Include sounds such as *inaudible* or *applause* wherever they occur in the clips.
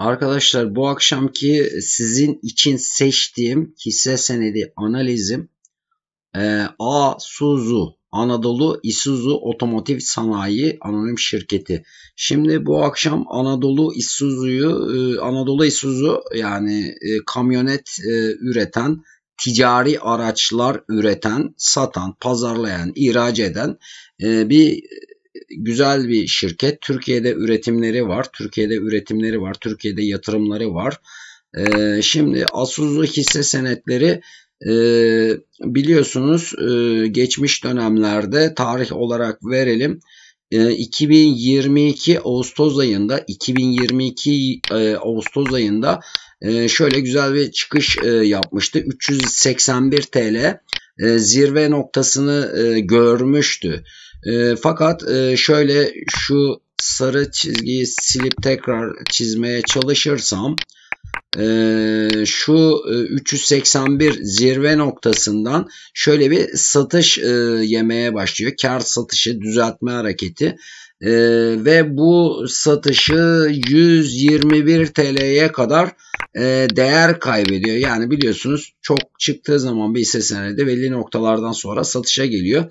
Arkadaşlar bu akşamki sizin için seçtiğim hisse senedi analizim e, A. Suzu Anadolu İsuzu Otomotiv Sanayi Anonim Şirketi. Şimdi bu akşam Anadolu İsuzu'yu e, Anadolu İsuzu yani e, kamyonet e, üreten ticari araçlar üreten, satan, pazarlayan, ihraç eden e, bir güzel bir şirket. Türkiye'de üretimleri var. Türkiye'de üretimleri var. Türkiye'de yatırımları var. E, şimdi Asuzu hisse senetleri e, biliyorsunuz e, geçmiş dönemlerde tarih olarak verelim. 2022 e, Ağustos ayında 2022 e, Ağustos ayında e, şöyle güzel bir çıkış yapmıştı. 381 TL zirve noktasını görmüştü. E, fakat e, şöyle şu sarı çizgiyi silip tekrar çizmeye çalışırsam ee, şu 381 e, zirve noktasından şöyle bir satış e, yemeye başlıyor. Kar satışı düzeltme hareketi e, ve bu satışı 121 TL'ye kadar e, değer kaybediyor. Yani biliyorsunuz çok çıktığı zaman bir hisse senedi belli noktalardan sonra satışa geliyor.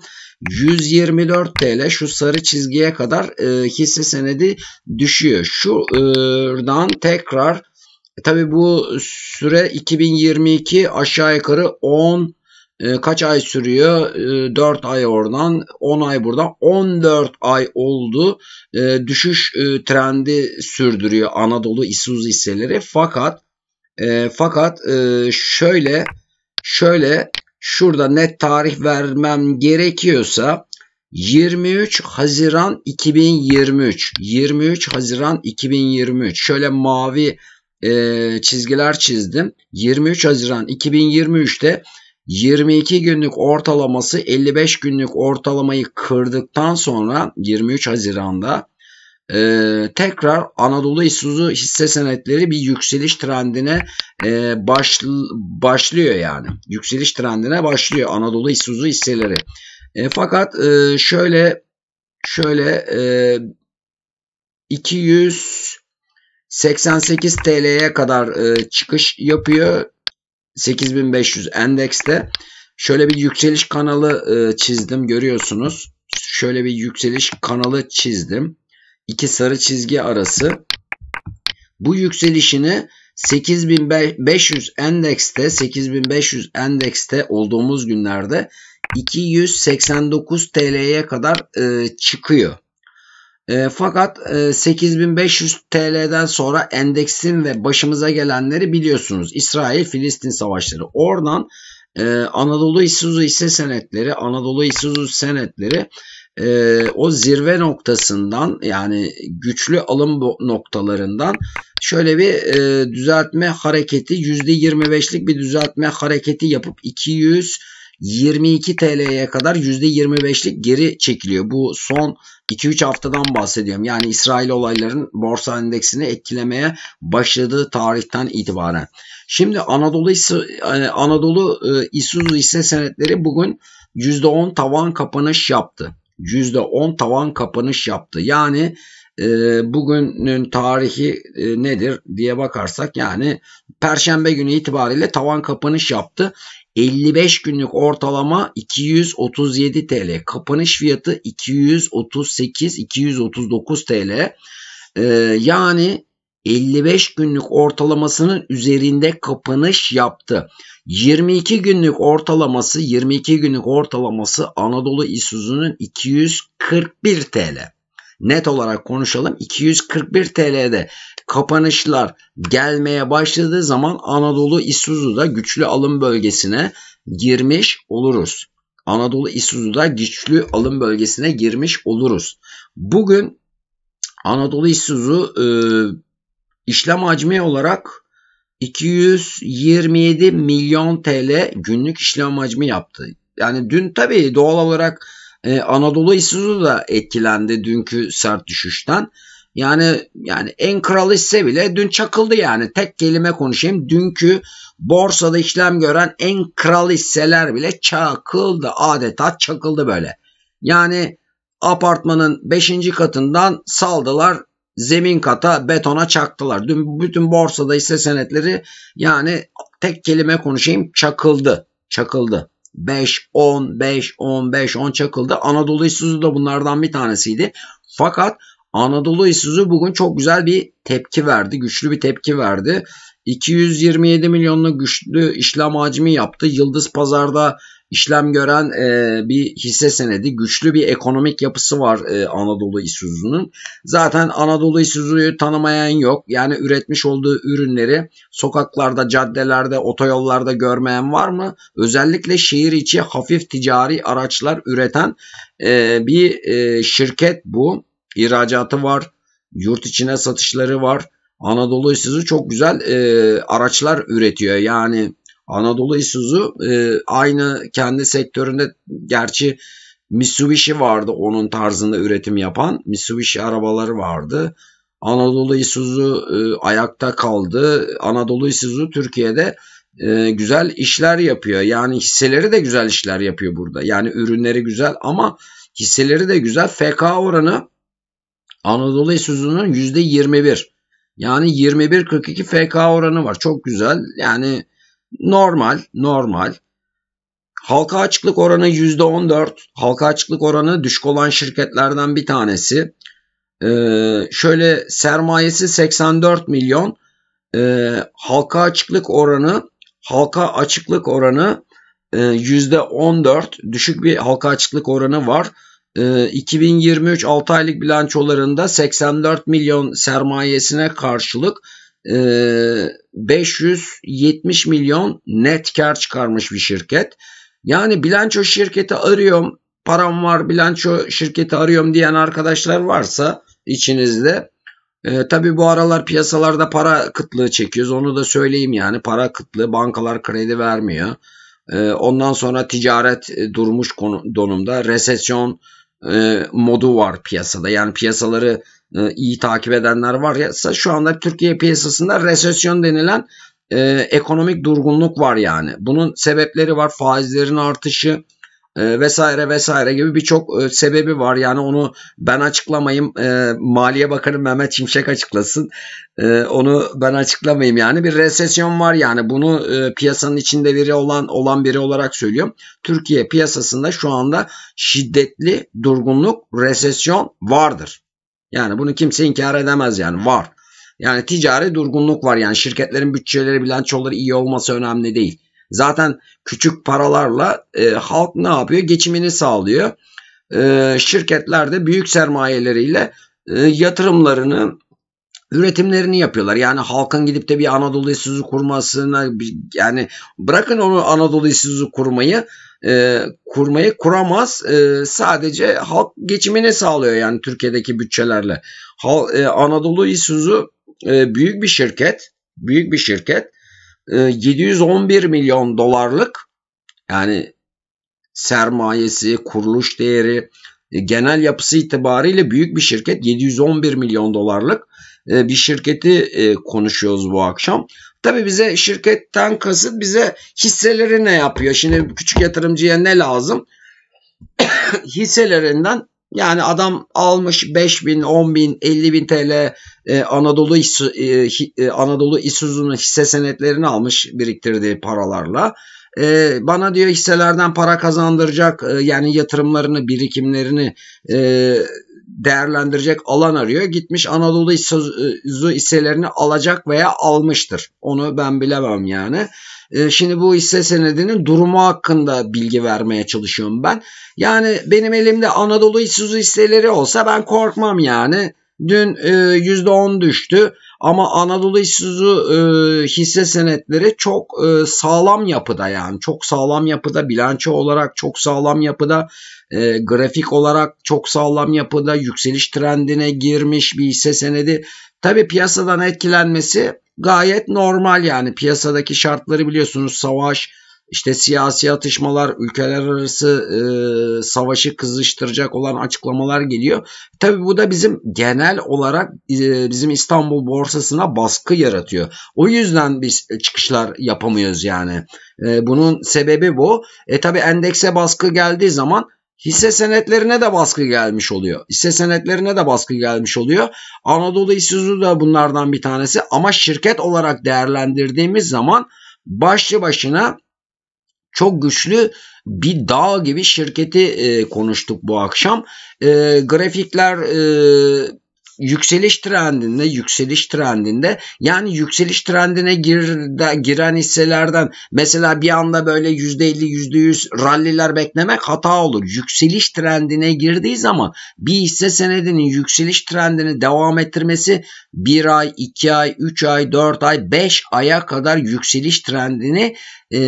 124 TL şu sarı çizgiye kadar e, hisse senedi düşüyor. Şuradan tekrar e, Tabi bu süre 2022 aşağı yukarı 10 e, kaç ay sürüyor? E, 4 ay oradan 10 ay buradan 14 ay oldu. E, düşüş e, trendi sürdürüyor Anadolu İsuzu hisseleri. Fakat e, fakat e, şöyle şöyle şurada net tarih vermem gerekiyorsa 23 Haziran 2023 23 Haziran 2023 şöyle mavi e, çizgiler çizdim. 23 Haziran 2023'te 22 günlük ortalaması 55 günlük ortalamayı kırdıktan sonra 23 Haziran'da e, tekrar Anadolu İsuzu hisse senetleri bir yükseliş trendine e, baş, başlıyor yani. Yükseliş trendine başlıyor Anadolu İsuzu hisseleri. E, fakat e, şöyle şöyle e, 200 88 TL'ye kadar e, çıkış yapıyor. 8500 endekste. Şöyle bir yükseliş kanalı e, çizdim görüyorsunuz. Şöyle bir yükseliş kanalı çizdim. İki sarı çizgi arası. Bu yükselişini 8500 endekste 8500 endekste olduğumuz günlerde 289 TL'ye kadar e, çıkıyor. E, fakat e, 8500 TL'den sonra endeksin ve başımıza gelenleri biliyorsunuz. İsrail-Filistin savaşları. Oradan e, Anadolu İsuzu hisse senetleri, Anadolu İsuzu senetleri e, o zirve noktasından yani güçlü alım noktalarından şöyle bir e, düzeltme hareketi %25'lik bir düzeltme hareketi yapıp 200 22 TL'ye kadar %25'lik geri çekiliyor. Bu son 2-3 haftadan bahsediyorum. Yani İsrail olayların borsa endeksini etkilemeye başladığı tarihten itibaren. Şimdi Anadolu Anadolu e, İsuzu hisse senetleri bugün %10 tavan kapanış yaptı. %10 tavan kapanış yaptı. Yani e, bugünün tarihi e, nedir diye bakarsak yani Perşembe günü itibariyle tavan kapanış yaptı. 55 günlük ortalama 237 TL. Kapanış fiyatı 238-239 TL. E, yani 55 günlük ortalamasının üzerinde kapanış yaptı. 22 günlük ortalaması 22 günlük ortalaması Anadolu İsuzu'nun 241 TL net olarak konuşalım 241 TL'de kapanışlar gelmeye başladığı zaman Anadolu İsuzu'da güçlü alım bölgesine girmiş oluruz. Anadolu İsuzu'da güçlü alım bölgesine girmiş oluruz. Bugün Anadolu İsuzu e, işlem hacmi olarak 227 milyon TL günlük işlem hacmi yaptı. Yani dün tabii doğal olarak ee, Anadolu İsuzu da etkilendi dünkü sert düşüşten. Yani yani en kral ise bile dün çakıldı yani. Tek kelime konuşayım. Dünkü borsada işlem gören en kral hisseler bile çakıldı. Adeta çakıldı böyle. Yani apartmanın 5. katından saldılar zemin kata betona çaktılar. Dün bütün borsada hisse senetleri yani tek kelime konuşayım çakıldı. Çakıldı. 5, 10, 5, 10, 5, 10 çakıldı. Anadolu İsuzu da bunlardan bir tanesiydi. Fakat Anadolu İsuzu bugün çok güzel bir tepki verdi. Güçlü bir tepki verdi. 227 milyonlu güçlü işlem hacmi yaptı. Yıldız Pazar'da işlem gören e, bir hisse senedi. Güçlü bir ekonomik yapısı var e, Anadolu İsuzu'nun. Zaten Anadolu İsuzu'yu tanımayan yok. Yani üretmiş olduğu ürünleri sokaklarda, caddelerde, otoyollarda görmeyen var mı? Özellikle şehir içi hafif ticari araçlar üreten e, bir e, şirket bu. İhracatı var, yurt içine satışları var. Anadolu İsuzu çok güzel e, araçlar üretiyor. Yani Anadolu Isuzu e, aynı kendi sektöründe gerçi Mitsubishi vardı onun tarzında üretim yapan. Mitsubishi arabaları vardı. Anadolu Isuzu e, ayakta kaldı. Anadolu Isuzu Türkiye'de e, güzel işler yapıyor. Yani hisseleri de güzel işler yapıyor burada. Yani ürünleri güzel ama hisseleri de güzel. FK oranı Anadolu Isuzu'nun %21. Yani 21.42 FK oranı var. Çok güzel. Yani normal, normal. Halka açıklık oranı %14. Halka açıklık oranı düşük olan şirketlerden bir tanesi. Ee, şöyle sermayesi 84 milyon. Ee, halka açıklık oranı halka açıklık oranı e, %14 düşük bir halka açıklık oranı var. E, 2023 6 aylık bilançolarında 84 milyon sermayesine karşılık 570 ee, milyon net kar çıkarmış bir şirket. Yani bilanço şirketi arıyorum, param var bilanço şirketi arıyorum diyen arkadaşlar varsa içinizde e, tabii bu aralar piyasalarda para kıtlığı çekiyoruz. Onu da söyleyeyim yani para kıtlığı bankalar kredi vermiyor. E, ondan sonra ticaret e, durmuş konu, donumda resesyon e, modu var piyasada. Yani piyasaları e, iyi takip edenler var ya şu anda Türkiye piyasasında resesyon denilen e, ekonomik durgunluk var yani. Bunun sebepleri var faizlerin artışı e, vesaire vesaire gibi birçok e, sebebi var. Yani onu ben açıklamayayım. E, Maliye Bakanı Mehmet Şimşek açıklasın. E, onu ben açıklamayayım yani. Bir resesyon var yani. Bunu e, piyasanın içinde biri olan olan biri olarak söylüyorum. Türkiye piyasasında şu anda şiddetli durgunluk, resesyon vardır. Yani bunu kimse inkar edemez yani var. Yani ticari durgunluk var yani şirketlerin bütçeleri bilançoları iyi olması önemli değil. Zaten küçük paralarla e, halk ne yapıyor? Geçimini sağlıyor. E, şirketler de büyük sermayeleriyle e, yatırımlarını üretimlerini yapıyorlar. Yani halkın gidip de bir Anadolu İşsizliği kurmasına yani bırakın onu Anadolu İşsizliği kurmayı e, kurmayı kuramaz. E, sadece halk geçimini sağlıyor yani Türkiye'deki bütçelerle. Hal, e, Anadolu İşsizliği e, büyük bir şirket. Büyük bir şirket. E, 711 milyon dolarlık yani sermayesi, kuruluş değeri, e, genel yapısı itibariyle büyük bir şirket 711 milyon dolarlık e, bir şirketi e, konuşuyoruz bu akşam. Tabii bize şirketten kasıt bize hisseleri ne yapıyor? Şimdi küçük yatırımcıya ne lazım? *coughs* Hisselerinden yani adam almış 5 bin, 10 bin, 50 bin TL Anadolu e, Anadolu İsuzu'nun e, hisse senetlerini almış biriktirdiği paralarla. bana diyor hisselerden para kazandıracak yani yatırımlarını, birikimlerini değerlendirecek alan arıyor. Gitmiş Anadolu e, hisselerini alacak veya almıştır. Onu ben bilemem yani. E, şimdi bu hisse senedinin durumu hakkında bilgi vermeye çalışıyorum ben. Yani benim elimde Anadolu Isuzu hisseleri olsa ben korkmam yani. Dün e, %10 düştü ama Anadolu İşsizü e, hisse senetleri çok e, sağlam yapıda yani çok sağlam yapıda bilanço olarak çok sağlam yapıda e, grafik olarak çok sağlam yapıda yükseliş trendine girmiş bir hisse senedi. Tabi piyasadan etkilenmesi gayet normal yani piyasadaki şartları biliyorsunuz savaş işte siyasi atışmalar, ülkeler arası e, savaşı kızıştıracak olan açıklamalar geliyor. Tabii bu da bizim genel olarak e, bizim İstanbul borsasına baskı yaratıyor. O yüzden biz çıkışlar yapamıyoruz yani. E, bunun sebebi bu. E tabii endekse baskı geldiği zaman hisse senetlerine de baskı gelmiş oluyor. Hisse senetlerine de baskı gelmiş oluyor. Anadolu İsuzu da bunlardan bir tanesi ama şirket olarak değerlendirdiğimiz zaman başlı başına çok güçlü bir dağ gibi şirketi e, konuştuk bu akşam. E, grafikler e, yükseliş trendinde yükseliş trendinde yani yükseliş trendine gir, de, giren hisselerden mesela bir anda böyle %50 %100 ralliler beklemek hata olur. Yükseliş trendine girdiği zaman bir hisse senedinin yükseliş trendini devam ettirmesi 1 ay, 2 ay, 3 ay, 4 ay, 5 aya kadar yükseliş trendini e,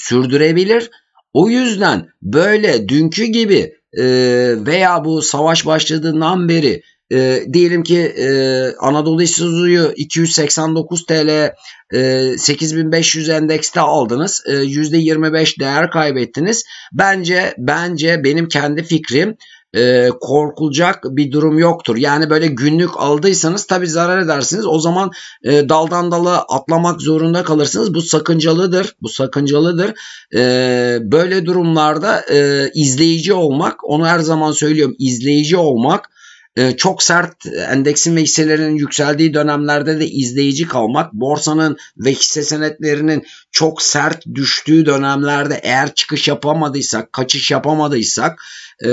sürdürebilir. O yüzden böyle dünkü gibi veya bu savaş başladığından beri e, diyelim ki e, Anadolu İsuzu'yu 289 TL e, 8500 endekste aldınız. E, %25 değer kaybettiniz. Bence bence benim kendi fikrim e, korkulacak bir durum yoktur. Yani böyle günlük aldıysanız tabi zarar edersiniz. O zaman e, daldan dala atlamak zorunda kalırsınız. Bu sakıncalıdır. Bu sakıncalıdır. E, böyle durumlarda e, izleyici olmak, onu her zaman söylüyorum izleyici olmak ee, çok sert endeksin ve hisselerin yükseldiği dönemlerde de izleyici kalmak, borsanın ve hisse senetlerinin çok sert düştüğü dönemlerde eğer çıkış yapamadıysak, kaçış yapamadıysak e,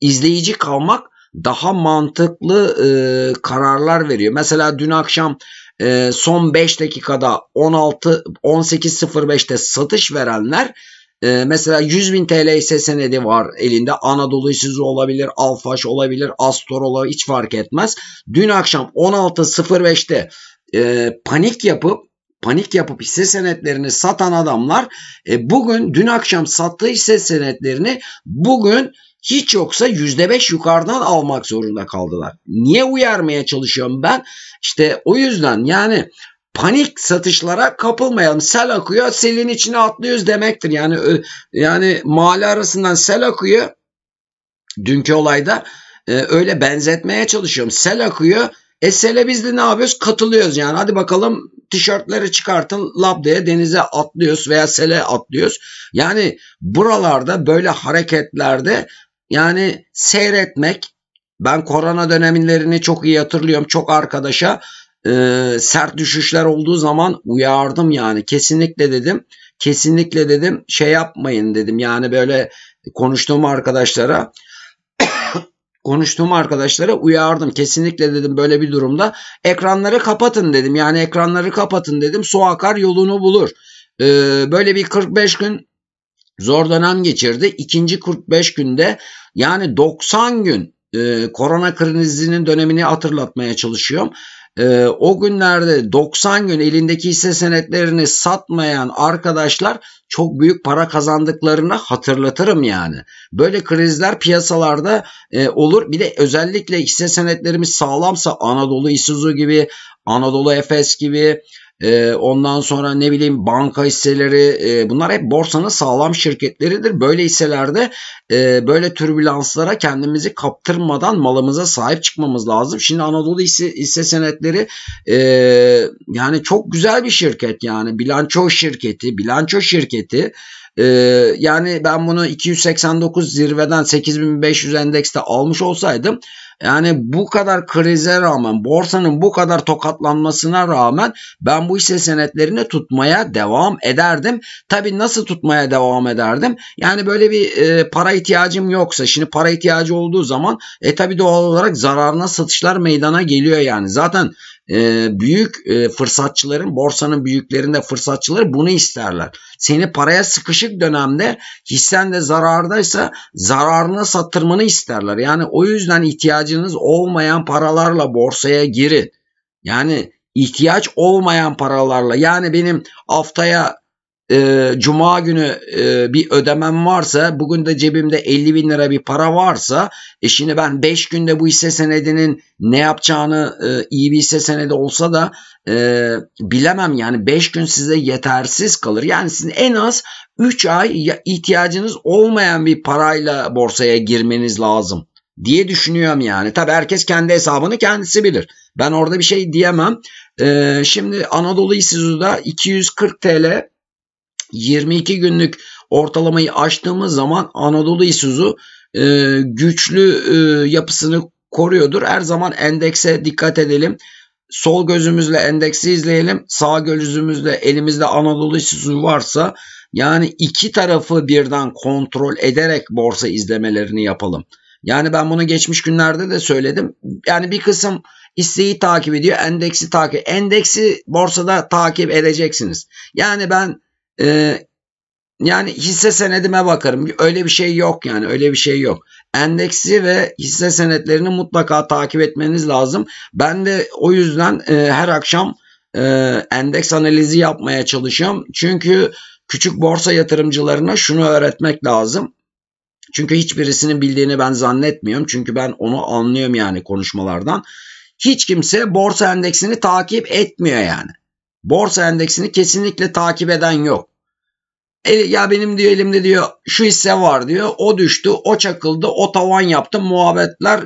izleyici kalmak daha mantıklı e, kararlar veriyor. Mesela dün akşam e, son 5 dakikada 16 18.05'te satış verenler e, mesela 100 bin TL hisse senedi var elinde. Anadolu Hissesi olabilir, Alfaş olabilir, Astor olabilir hiç fark etmez. Dün akşam 16.05'te e, panik yapıp panik yapıp hisse senetlerini satan adamlar e, bugün dün akşam sattığı hisse senetlerini bugün hiç yoksa %5 yukarıdan almak zorunda kaldılar. Niye uyarmaya çalışıyorum ben? İşte o yüzden yani panik satışlara kapılmayalım. Sel akıyor, selin içine atlıyoruz demektir. Yani yani mahalle arasından sel akıyor. Dünkü olayda e, öyle benzetmeye çalışıyorum. Sel akıyor. E sele biz de ne yapıyoruz? Katılıyoruz yani. Hadi bakalım tişörtleri çıkartın labdaya denize atlıyoruz veya sele atlıyoruz. Yani buralarda böyle hareketlerde yani seyretmek ben korona dönemlerini çok iyi hatırlıyorum. Çok arkadaşa e, sert düşüşler olduğu zaman uyardım yani kesinlikle dedim kesinlikle dedim şey yapmayın dedim yani böyle konuştuğum arkadaşlara *coughs* konuştuğum arkadaşlara uyardım. Kesinlikle dedim böyle bir durumda ekranları kapatın dedim. Yani ekranları kapatın dedim. Su akar yolunu bulur. Ee, böyle bir 45 gün zor dönem geçirdi. ikinci 45 günde yani 90 gün e, korona krizinin dönemini hatırlatmaya çalışıyorum e, o günlerde 90 gün elindeki hisse senetlerini satmayan arkadaşlar çok büyük para kazandıklarını hatırlatırım yani. Böyle krizler piyasalarda e, olur. Bir de özellikle hisse senetlerimiz sağlamsa Anadolu Isuzu gibi, Anadolu Efes gibi, ee, ondan sonra ne bileyim banka hisseleri e, bunlar hep borsanın sağlam şirketleridir. Böyle hisselerde e, böyle türbülanslara kendimizi kaptırmadan malımıza sahip çıkmamız lazım. Şimdi Anadolu hisse, hisse senetleri e, yani çok güzel bir şirket yani bilanço şirketi bilanço şirketi. E, yani ben bunu 289 zirveden 8500 endekste almış olsaydım yani bu kadar krize rağmen borsanın bu kadar tokatlanmasına rağmen ben bu hisse senetlerini tutmaya devam ederdim. Tabi nasıl tutmaya devam ederdim? Yani böyle bir e, para ihtiyacım yoksa şimdi para ihtiyacı olduğu zaman e tabi doğal olarak zararına satışlar meydana geliyor yani. Zaten ee, büyük e, fırsatçıların, borsanın büyüklerinde fırsatçıları bunu isterler. Seni paraya sıkışık dönemde hissen de zarardaysa zararına sattırmanı isterler. Yani o yüzden ihtiyacınız olmayan paralarla borsaya girin. Yani ihtiyaç olmayan paralarla yani benim haftaya ee, cuma günü e, bir ödemem varsa bugün de cebimde 50 bin lira bir para varsa e şimdi ben 5 günde bu hisse senedinin ne yapacağını e, iyi bir hisse senedi olsa da e, bilemem yani 5 gün size yetersiz kalır. Yani sizin en az 3 ay ihtiyacınız olmayan bir parayla borsaya girmeniz lazım diye düşünüyorum yani. Tabi herkes kendi hesabını kendisi bilir. Ben orada bir şey diyemem. Ee, şimdi Anadolu İSİZU'da 240 TL 22 günlük ortalamayı aştığımız zaman Anadolu İsuzu e, güçlü e, yapısını koruyordur. Her zaman endekse dikkat edelim. Sol gözümüzle endeksi izleyelim. Sağ gözümüzle elimizde Anadolu İsuzu varsa yani iki tarafı birden kontrol ederek borsa izlemelerini yapalım. Yani ben bunu geçmiş günlerde de söyledim. Yani bir kısım isteği takip ediyor, endeksi takip. Endeksi borsada takip edeceksiniz. Yani ben e, yani hisse senedime bakarım. Öyle bir şey yok yani öyle bir şey yok. Endeksi ve hisse senetlerini mutlaka takip etmeniz lazım. Ben de o yüzden e, her akşam e, endeks analizi yapmaya çalışıyorum. Çünkü küçük borsa yatırımcılarına şunu öğretmek lazım. Çünkü hiçbirisinin bildiğini ben zannetmiyorum. Çünkü ben onu anlıyorum yani konuşmalardan. Hiç kimse borsa endeksini takip etmiyor yani. Borsa endeksini kesinlikle takip eden yok. E, ya benim diyor elimde diyor şu hisse var diyor. O düştü, o çakıldı, o tavan yaptı. Muhabbetler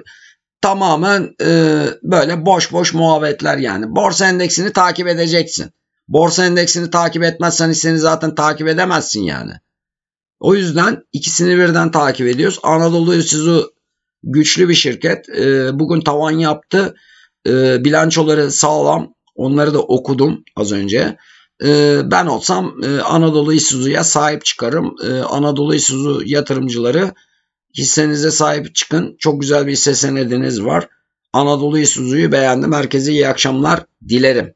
tamamen e, böyle boş boş muhabbetler yani. Borsa endeksini takip edeceksin. Borsa endeksini takip etmezsen hisseni zaten takip edemezsin yani. O yüzden ikisini birden takip ediyoruz. Anadolu Üssüzü güçlü bir şirket. E, bugün tavan yaptı. E, bilançoları sağlam. Onları da okudum az önce. Ee, ben olsam e, Anadolu İsuzu'ya sahip çıkarım. Ee, Anadolu İsuzu yatırımcıları hissenize sahip çıkın. Çok güzel bir hisse senediniz var. Anadolu İsuzu'yu beğendim. Herkese iyi akşamlar dilerim.